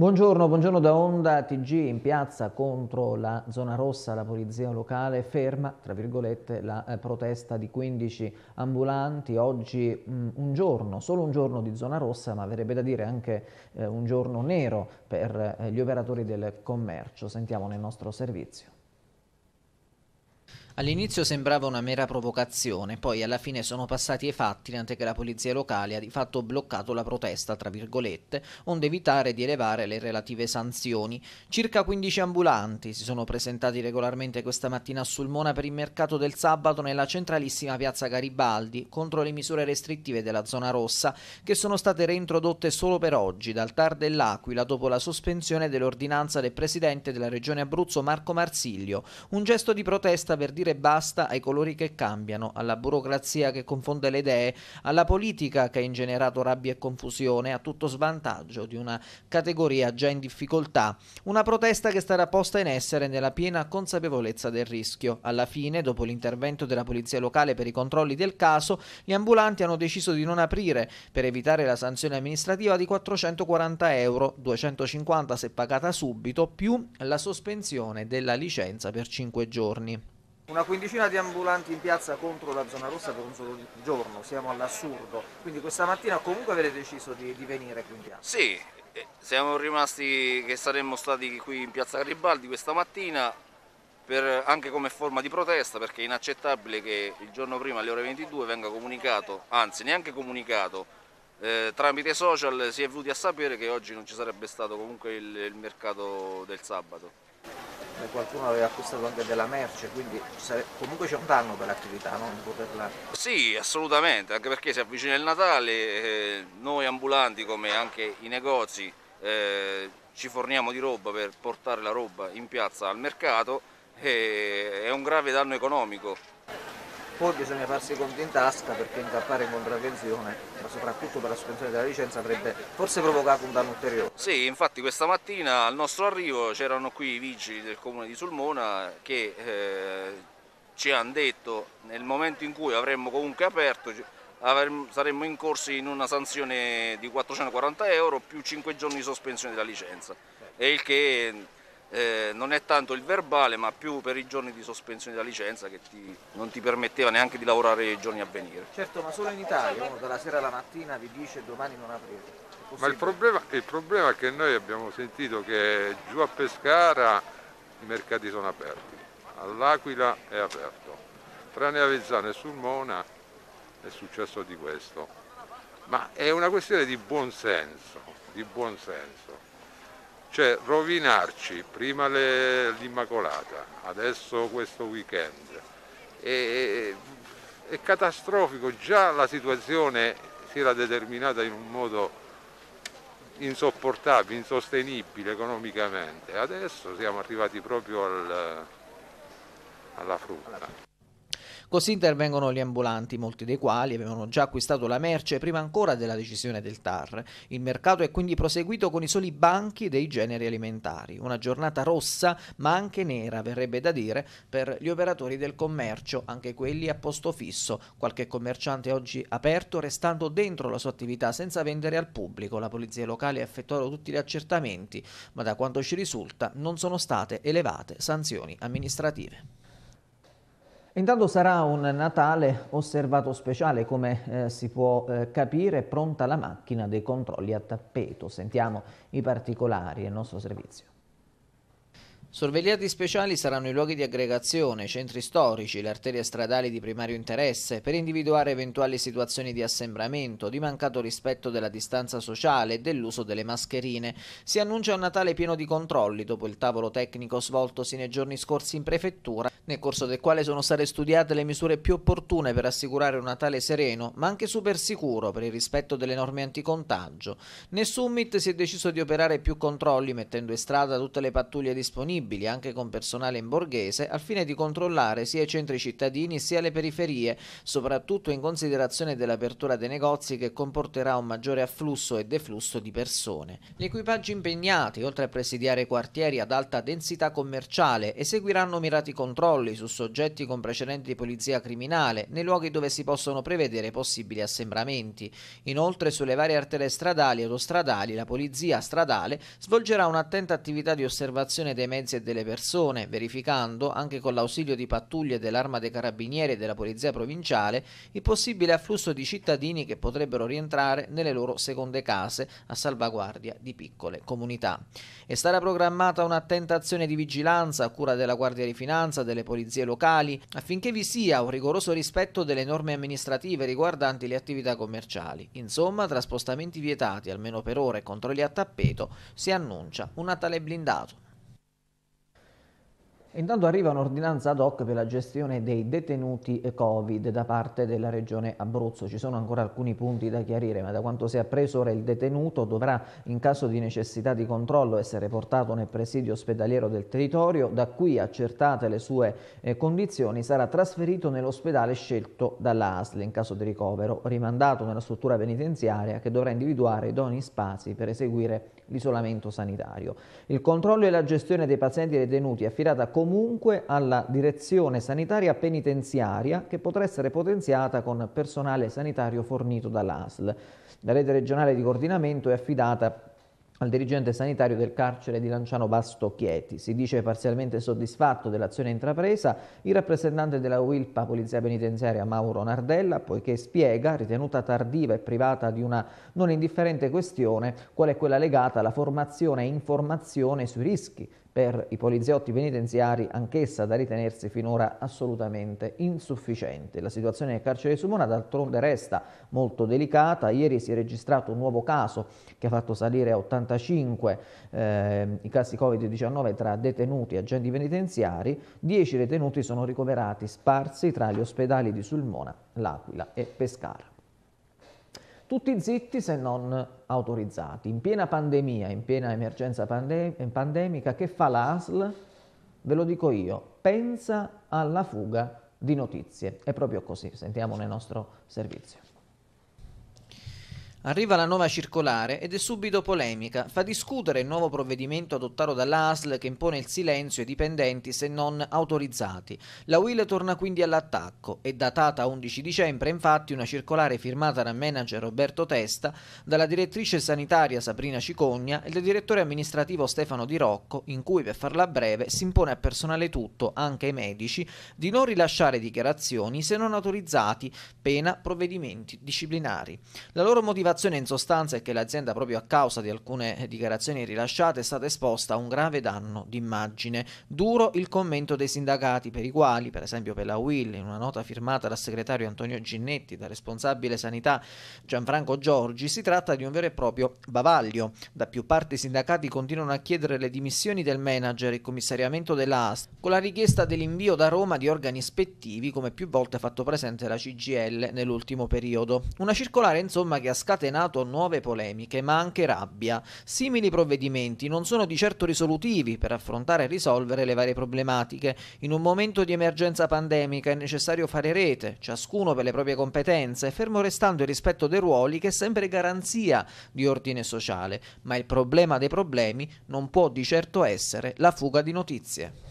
Buongiorno, buongiorno da Onda TG in piazza contro la zona rossa, la polizia locale ferma, tra virgolette, la eh, protesta di 15 ambulanti, oggi mh, mm, un giorno, solo un giorno di zona rossa, ma verrebbe da dire anche eh, un giorno nero per eh, gli operatori del commercio. Sentiamo nel nostro servizio. All'inizio sembrava una mera provocazione, poi alla fine sono passati i fatti anche che la polizia locale ha di fatto bloccato la protesta, tra virgolette, onde evitare di elevare le relative sanzioni. Circa 15 ambulanti si sono presentati regolarmente questa mattina a Sulmona per il mercato del sabato nella centralissima piazza Garibaldi contro le misure restrittive della zona rossa che sono state reintrodotte solo per oggi dal TAR dell'Aquila dopo la sospensione dell'ordinanza del presidente della regione Abruzzo Marco Marsiglio, un gesto di protesta per dire dire basta ai colori che cambiano, alla burocrazia che confonde le idee, alla politica che ha ingenerato rabbia e confusione, a tutto svantaggio di una categoria già in difficoltà. Una protesta che sarà posta in essere nella piena consapevolezza del rischio. Alla fine, dopo l'intervento della polizia locale per i controlli del caso, gli ambulanti hanno deciso di non aprire per evitare la sanzione amministrativa di 440 euro, 250 se pagata subito, più la sospensione della licenza per 5 giorni. Una quindicina di ambulanti in piazza contro la zona rossa per un solo giorno, siamo all'assurdo, quindi questa mattina comunque avete deciso di, di venire qui in piazza? Sì, eh, siamo rimasti che saremmo stati qui in piazza Garibaldi questa mattina per, anche come forma di protesta perché è inaccettabile che il giorno prima alle ore 22 venga comunicato, anzi neanche comunicato, eh, tramite social si è venuti a sapere che oggi non ci sarebbe stato comunque il, il mercato del sabato qualcuno aveva acquistato anche della merce, quindi comunque c'è un danno per l'attività, non poterla... Sì, assolutamente, anche perché si avvicina il Natale, eh, noi ambulanti come anche i negozi eh, ci forniamo di roba per portare la roba in piazza al mercato, eh, è un grave danno economico poi bisogna farsi i conti in tasca perché incappare in contravvenzione, ma soprattutto per la sospensione della licenza, avrebbe forse provocato un danno ulteriore. Sì, infatti questa mattina al nostro arrivo c'erano qui i vigili del comune di Sulmona che eh, ci hanno detto nel momento in cui avremmo comunque aperto saremmo incorsi in una sanzione di 440 euro più 5 giorni di sospensione della licenza certo. e il che eh, non è tanto il verbale ma più per i giorni di sospensione della licenza che ti, non ti permetteva neanche di lavorare i giorni a venire. Certo, ma solo in Italia uno dalla sera alla mattina vi dice domani non aprite. Ma il problema, il problema, è che noi abbiamo sentito che giù a Pescara i mercati sono aperti, all'Aquila è aperto, tranne Avezzano e Sulmona è successo di questo. Ma è una questione di buon senso, di buon senso. Cioè rovinarci prima l'Immacolata, adesso questo weekend. E, è catastrofico, già la situazione si era determinata in un modo insopportabile, insostenibile economicamente. Adesso siamo arrivati proprio al, alla frutta. Così intervengono gli ambulanti, molti dei quali avevano già acquistato la merce prima ancora della decisione del TAR. Il mercato è quindi proseguito con i soli banchi dei generi alimentari. Una giornata rossa, ma anche nera, verrebbe da dire, per gli operatori del commercio, anche quelli a posto fisso. Qualche commerciante oggi aperto, restando dentro la sua attività senza vendere al pubblico. La polizia locale ha effettuato tutti gli accertamenti, ma da quanto ci risulta non sono state elevate sanzioni amministrative. Intanto sarà un Natale osservato speciale, come eh, si può eh, capire, pronta la macchina dei controlli a tappeto. Sentiamo i particolari del nostro servizio. Sorvegliati speciali saranno i luoghi di aggregazione, i centri storici, le arterie stradali di primario interesse per individuare eventuali situazioni di assembramento, di mancato rispetto della distanza sociale e dell'uso delle mascherine. Si annuncia un Natale pieno di controlli dopo il tavolo tecnico svoltosi nei giorni scorsi in prefettura, nel corso del quale sono state studiate le misure più opportune per assicurare un Natale sereno, ma anche super sicuro per il rispetto delle norme anticontagio. Nel summit si è deciso di operare più controlli mettendo in strada tutte le pattuglie disponibili disponibili anche con personale in borghese al fine di controllare sia i centri cittadini sia le periferie, soprattutto in considerazione dell'apertura dei negozi che comporterà un maggiore afflusso e deflusso di persone. Gli equipaggi impegnati, oltre a presidiare quartieri ad alta densità commerciale, eseguiranno mirati controlli su soggetti con precedenti di polizia criminale nei luoghi dove si possono prevedere possibili assembramenti. Inoltre sulle varie artere stradali e autostradali la polizia stradale svolgerà un'attenta attività di osservazione dei mezzi esigenze delle persone, verificando, anche con l'ausilio di pattuglie dell'Arma dei Carabinieri e della Polizia Provinciale, il possibile afflusso di cittadini che potrebbero rientrare nelle loro seconde case a salvaguardia di piccole comunità. È stata programmata un'attenta azione di vigilanza a cura della Guardia di Finanza, delle polizie locali, affinché vi sia un rigoroso rispetto delle norme amministrative riguardanti le attività commerciali. Insomma, tra spostamenti vietati, almeno per ore, e controlli a tappeto, si annuncia un Natale blindato. Intanto arriva un'ordinanza ad hoc per la gestione dei detenuti Covid da parte della Regione Abruzzo. Ci sono ancora alcuni punti da chiarire, ma da quanto si è appreso ora il detenuto dovrà, in caso di necessità di controllo, essere portato nel presidio ospedaliero del territorio. Da qui, accertate le sue eh, condizioni, sarà trasferito nell'ospedale scelto dalla ASL in caso di ricovero, rimandato nella struttura penitenziaria che dovrà individuare idonei spazi per eseguire l'isolamento sanitario. Il controllo e la gestione dei pazienti detenuti è affidata a comunque alla direzione sanitaria penitenziaria che potrà essere potenziata con personale sanitario fornito dall'ASL. La rete regionale di coordinamento è affidata al dirigente sanitario del carcere di Lanciano Basto Chieti. Si dice parzialmente soddisfatto dell'azione intrapresa il rappresentante della UILPA Polizia Penitenziaria Mauro Nardella, poiché spiega, ritenuta tardiva e privata di una non indifferente questione, qual è quella legata alla formazione e informazione sui rischi per i poliziotti penitenziari anch'essa da ritenersi finora assolutamente insufficiente. La situazione nel carcere di Sumona d'altronde resta molto delicata. Ieri si è registrato un nuovo caso che ha fatto salire a 85 eh, i casi Covid-19 tra detenuti e agenti penitenziari. Dieci detenuti sono ricoverati sparsi tra gli ospedali di Sulmona, L'Aquila e Pescara tutti zitti se non autorizzati. In piena pandemia, in piena emergenza pandem pandemica, che fa l'ASL? Ve lo dico io, pensa alla fuga di notizie. È proprio così, sentiamo nel nostro servizio. Arriva la nuova circolare ed è subito polemica, fa discutere il nuovo provvedimento adottato dall'ASL che impone il silenzio ai dipendenti se non autorizzati. La UIL torna quindi all'attacco È datata 11 dicembre infatti una circolare firmata dal manager Roberto Testa, dalla direttrice sanitaria Sabrina Cicogna e dal direttore amministrativo Stefano Di Rocco, in cui per farla breve si impone a personale tutto, anche ai medici, di non rilasciare dichiarazioni se non autorizzati, pena provvedimenti disciplinari. La loro motivazione motivazione in sostanza è che l'azienda proprio a causa di alcune eh, dichiarazioni rilasciate è stata esposta a un grave danno d'immagine. Duro il commento dei sindacati per i quali, per esempio per la Will, in una nota firmata dal segretario Antonio Ginnetti, dal responsabile sanità Gianfranco Giorgi, si tratta di un vero e proprio bavaglio. Da più parte i sindacati continuano a chiedere le dimissioni del manager e il commissariamento dell'AS, con la richiesta dell'invio da Roma di organi ispettivi, come più volte ha fatto presente la CGL nell'ultimo periodo. Una circolare insomma che ha scattato scatenato nuove polemiche, ma anche rabbia. Simili provvedimenti non sono di certo risolutivi per affrontare e risolvere le varie problematiche. In un momento di emergenza pandemica è necessario fare rete, ciascuno per le proprie competenze, fermo restando il rispetto dei ruoli che è sempre garanzia di ordine sociale, ma il problema dei problemi non può di certo essere la fuga di notizie.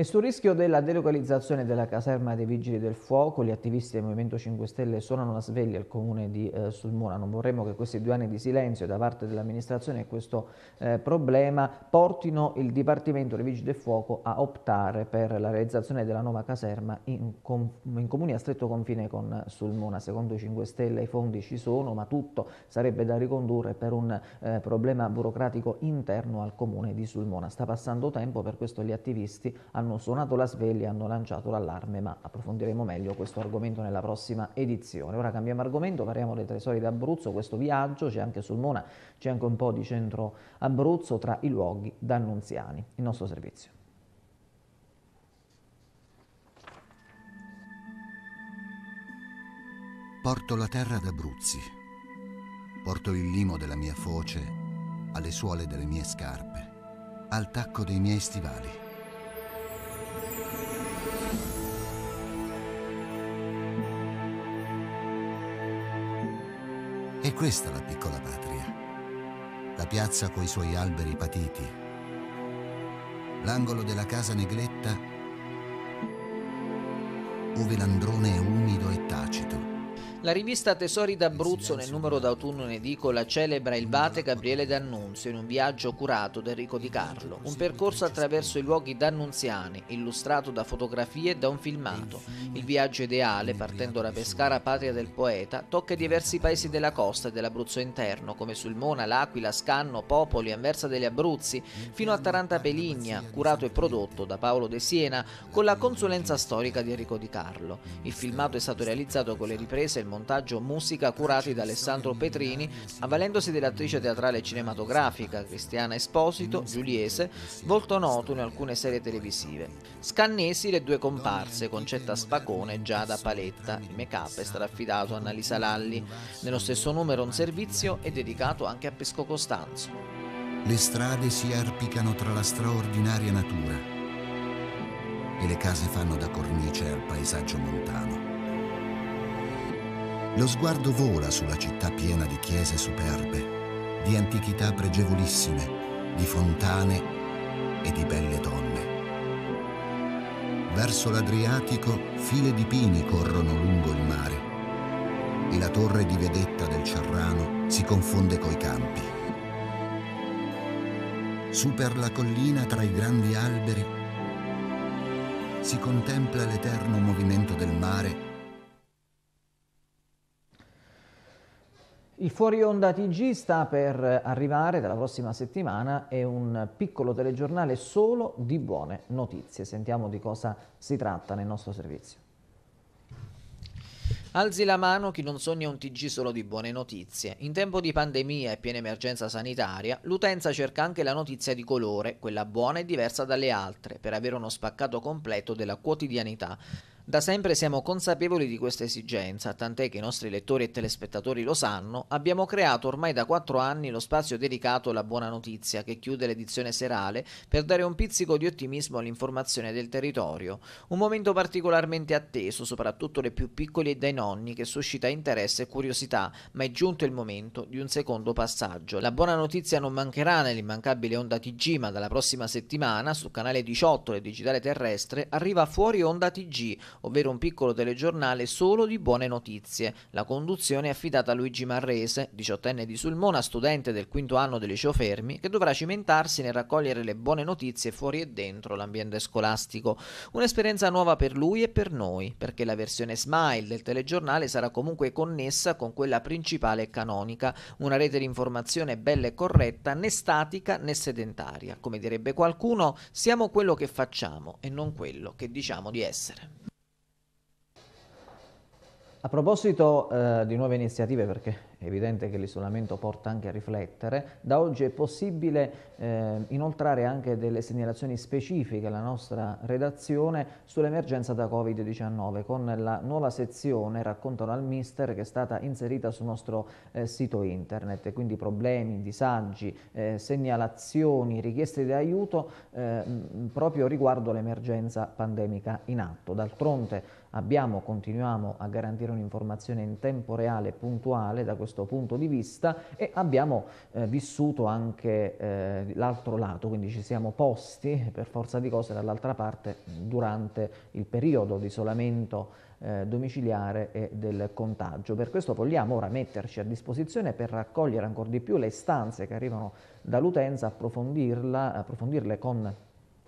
E sul rischio della delocalizzazione della caserma dei Vigili del Fuoco, gli attivisti del Movimento 5 Stelle suonano la sveglia al comune di eh, Sulmona. Non vorremmo che questi due anni di silenzio da parte dell'amministrazione e questo eh, problema portino il Dipartimento dei Vigili del Fuoco a optare per la realizzazione della nuova caserma in, com in comune a stretto confine con eh, Sulmona. Secondo i 5 Stelle i fondi ci sono, ma tutto sarebbe da ricondurre per un eh, problema burocratico interno al comune di Sulmona. Sta passando tempo, per questo gli attivisti hanno hanno suonato la sveglia e hanno lanciato l'allarme, ma approfondiremo meglio questo argomento nella prossima edizione. Ora cambiamo argomento, parliamo dei tesori d'Abruzzo, questo viaggio, c'è anche sul Mona, c'è anche un po' di centro Abruzzo tra i luoghi d'Annunziani, il nostro servizio. Porto la terra d'Abruzzi, porto il limo della mia foce alle suole delle mie scarpe, al tacco dei miei stivali. E questa la piccola patria. La piazza coi suoi alberi patiti. L'angolo della casa negletta ove l'androne è umido e tacito. La rivista Tesori d'Abruzzo nel numero d'autunno in edicola celebra il Vate mm, Gabriele D'Annunzio in un viaggio curato da Enrico Di Carlo, un percorso attraverso i luoghi d'annunziani, illustrato da fotografie e da un filmato. Il viaggio ideale, partendo da Pescara, patria del poeta, tocca diversi paesi della costa e dell'Abruzzo interno, come Sulmona, L'Aquila, Scanno, Popoli, Anversa degli Abruzzi, fino a Taranta Peligna, curato e prodotto da Paolo De Siena con la consulenza storica di Enrico Di Carlo. Il filmato è stato realizzato con le riprese e il montaggio musica curati da Alessandro Petrini, avvalendosi dell'attrice teatrale cinematografica Cristiana Esposito, giuliese, volto noto in alcune serie televisive. Scannesi le due comparse, Concetta Spacone e Giada Paletta. Il make-up è stato affidato a Annalisa Lalli. Nello stesso numero un servizio è dedicato anche a Pesco Costanzo. Le strade si arpicano tra la straordinaria natura e le case fanno da cornice al paesaggio montano. Lo sguardo vola sulla città piena di chiese superbe, di antichità pregevolissime, di fontane e di belle donne. Verso l'Adriatico file di pini corrono lungo il mare e la torre di vedetta del Cerrano si confonde coi campi. Su per la collina tra i grandi alberi si contempla l'eterno movimento del mare Il Fuori Onda TG sta per arrivare dalla prossima settimana, è un piccolo telegiornale solo di buone notizie. Sentiamo di cosa si tratta nel nostro servizio. Alzi la mano chi non sogna un TG solo di buone notizie. In tempo di pandemia e piena emergenza sanitaria, l'utenza cerca anche la notizia di colore, quella buona e diversa dalle altre, per avere uno spaccato completo della quotidianità. Da sempre siamo consapevoli di questa esigenza, tant'è che i nostri lettori e telespettatori lo sanno, abbiamo creato ormai da quattro anni lo spazio dedicato alla buona notizia che chiude l'edizione serale per dare un pizzico di ottimismo all'informazione del territorio, un momento particolarmente atteso soprattutto dai più piccoli e dai nonni che suscita interesse e curiosità, ma è giunto il momento di un secondo passaggio. La buona notizia non mancherà nell'immancabile onda TG, ma dalla prossima settimana sul canale 18 del digitale terrestre arriva fuori onda TG ovvero un piccolo telegiornale solo di buone notizie. La conduzione è affidata a Luigi Marrese, 18enne di Sulmona, studente del quinto anno del liceo Fermi, che dovrà cimentarsi nel raccogliere le buone notizie fuori e dentro l'ambiente scolastico. Un'esperienza nuova per lui e per noi, perché la versione Smile del telegiornale sarà comunque connessa con quella principale e canonica, una rete di informazione bella e corretta, né statica né sedentaria. Come direbbe qualcuno, siamo quello che facciamo e non quello che diciamo di essere. A proposito eh, di nuove iniziative, perché è evidente che l'isolamento porta anche a riflettere, da oggi è possibile eh, inoltrare anche delle segnalazioni specifiche alla nostra redazione sull'emergenza da Covid-19 con la nuova sezione Raccontano al Mister che è stata inserita sul nostro eh, sito internet, quindi problemi, disagi, eh, segnalazioni, richieste di aiuto eh, proprio riguardo l'emergenza pandemica in atto. D'altronde abbiamo, continuiamo a garantire un'informazione in tempo reale, puntuale da questo punto di vista e abbiamo eh, vissuto anche eh, l'altro lato, quindi ci siamo posti per forza di cose dall'altra parte durante il periodo di isolamento eh, domiciliare e del contagio. Per questo vogliamo ora metterci a disposizione per raccogliere ancora di più le istanze che arrivano dall'utenza, approfondirle con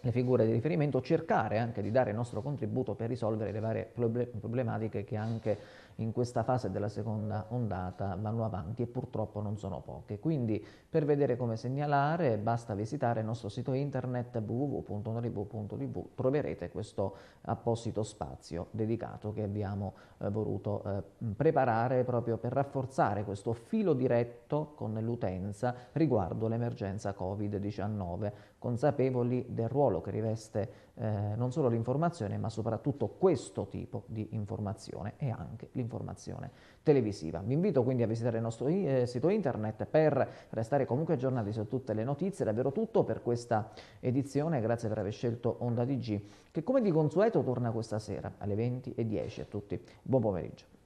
le figure di riferimento, cercare anche di dare il nostro contributo per risolvere le varie problematiche che anche in questa fase della seconda ondata vanno avanti e purtroppo non sono poche. Quindi per vedere come segnalare basta visitare il nostro sito internet www.noribu.tv, troverete questo apposito spazio dedicato che abbiamo eh, voluto eh, preparare proprio per rafforzare questo filo diretto con l'utenza riguardo l'emergenza Covid-19 consapevoli del ruolo che riveste eh, non solo l'informazione, ma soprattutto questo tipo di informazione e anche l'informazione televisiva. Vi invito quindi a visitare il nostro eh, sito internet per restare comunque aggiornati su tutte le notizie. Davvero tutto per questa edizione, grazie per aver scelto Onda DG, che come di consueto torna questa sera alle 20.10 a tutti. Buon pomeriggio.